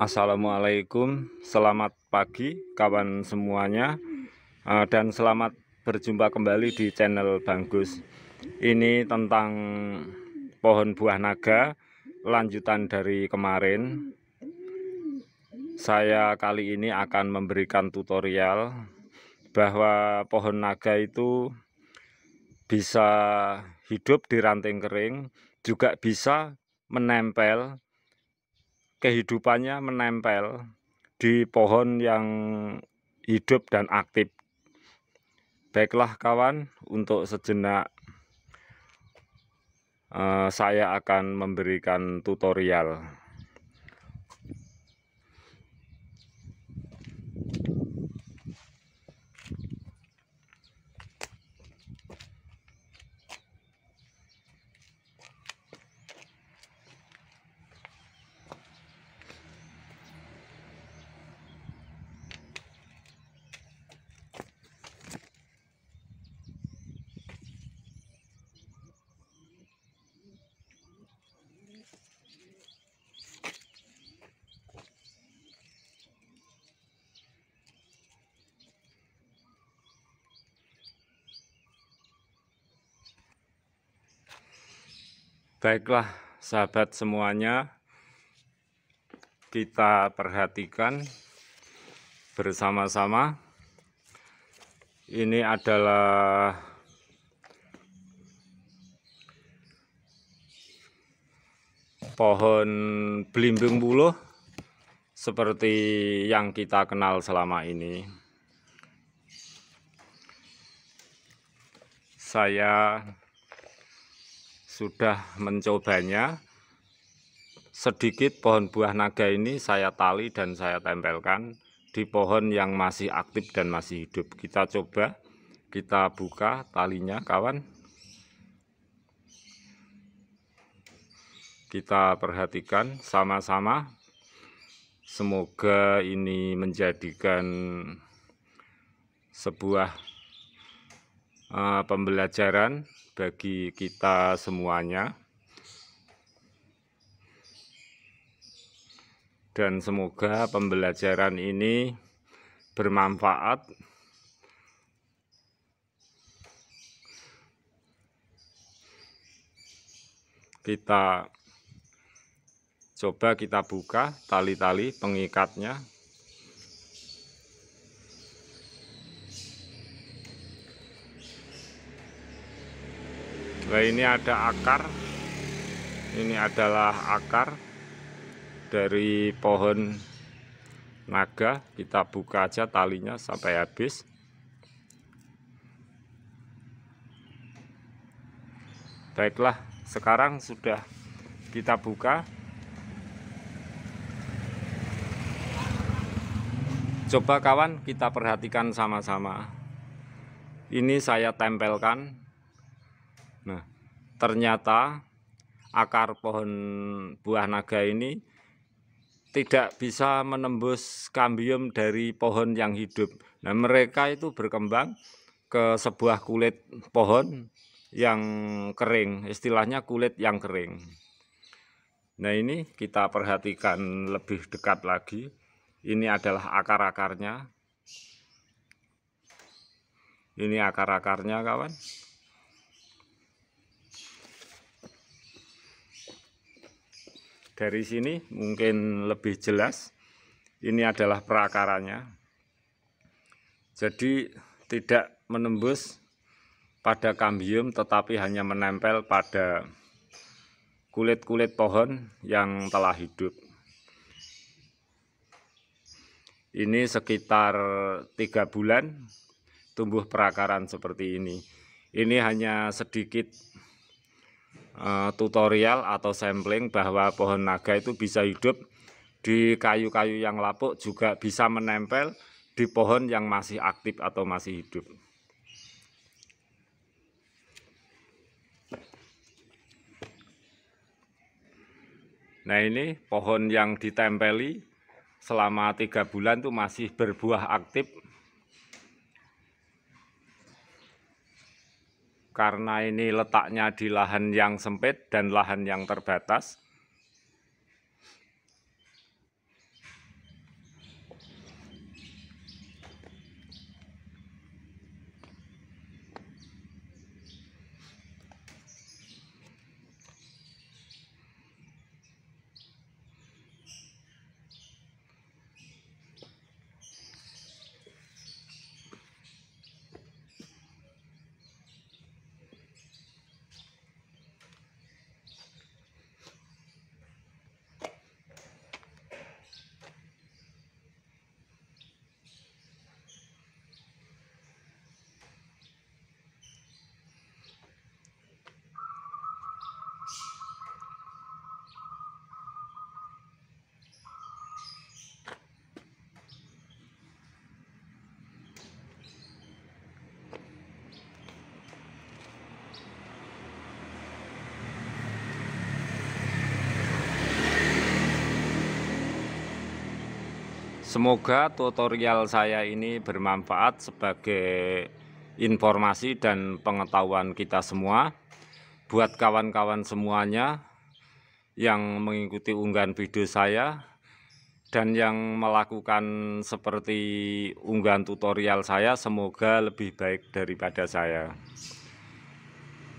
Assalamualaikum, selamat pagi kawan semuanya eh, dan selamat berjumpa kembali di channel Banggus. Ini tentang pohon buah naga lanjutan dari kemarin. Saya kali ini akan memberikan tutorial bahwa pohon naga itu bisa hidup di ranting kering, juga bisa menempel kehidupannya menempel di pohon yang hidup dan aktif. Baiklah kawan, untuk sejenak eh, saya akan memberikan tutorial Baiklah sahabat semuanya kita perhatikan bersama-sama ini adalah pohon belimbing buluh seperti yang kita kenal selama ini saya sudah mencobanya sedikit pohon buah naga ini saya tali dan saya tempelkan di pohon yang masih aktif dan masih hidup kita coba kita buka talinya kawan kita perhatikan sama-sama semoga ini menjadikan sebuah Eh, pembelajaran bagi kita semuanya dan semoga pembelajaran ini bermanfaat kita coba kita buka tali-tali pengikatnya Nah ini ada akar Ini adalah akar Dari pohon naga Kita buka aja talinya sampai habis Baiklah sekarang sudah kita buka Coba kawan kita perhatikan sama-sama Ini saya tempelkan ternyata akar pohon buah naga ini tidak bisa menembus kambium dari pohon yang hidup. Nah, mereka itu berkembang ke sebuah kulit pohon yang kering, istilahnya kulit yang kering. Nah, ini kita perhatikan lebih dekat lagi. Ini adalah akar-akarnya. Ini akar-akarnya, kawan. dari sini mungkin lebih jelas ini adalah perakarannya. jadi tidak menembus pada kambium tetapi hanya menempel pada kulit-kulit pohon yang telah hidup ini sekitar tiga bulan tumbuh perakaran seperti ini ini hanya sedikit Eh, tutorial atau sampling bahwa pohon naga itu bisa hidup di kayu-kayu yang lapuk juga bisa menempel di pohon yang masih aktif atau masih hidup. Nah ini pohon yang ditempeli selama tiga bulan itu masih berbuah aktif karena ini letaknya di lahan yang sempit dan lahan yang terbatas Semoga tutorial saya ini bermanfaat sebagai informasi dan pengetahuan kita semua. Buat kawan-kawan semuanya yang mengikuti unggahan video saya dan yang melakukan seperti unggahan tutorial saya semoga lebih baik daripada saya.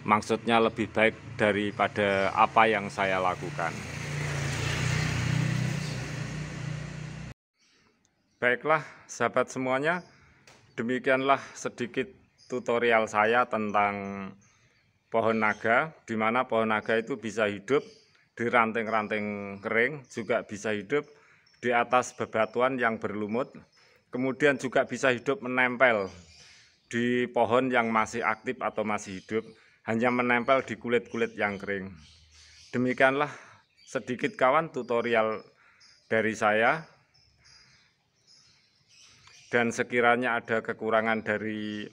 Maksudnya lebih baik daripada apa yang saya lakukan. Baiklah sahabat semuanya, demikianlah sedikit tutorial saya tentang pohon naga, di mana pohon naga itu bisa hidup di ranting-ranting kering, juga bisa hidup di atas bebatuan yang berlumut, kemudian juga bisa hidup menempel di pohon yang masih aktif atau masih hidup, hanya menempel di kulit-kulit yang kering. Demikianlah sedikit kawan tutorial dari saya dan sekiranya ada kekurangan dari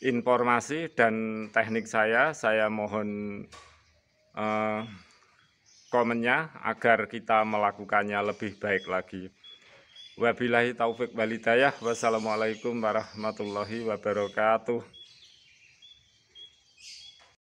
informasi dan teknik saya, saya mohon eh, komennya agar kita melakukannya lebih baik lagi. Wabillahi taufik walidayah. Wassalamualaikum warahmatullahi wabarakatuh.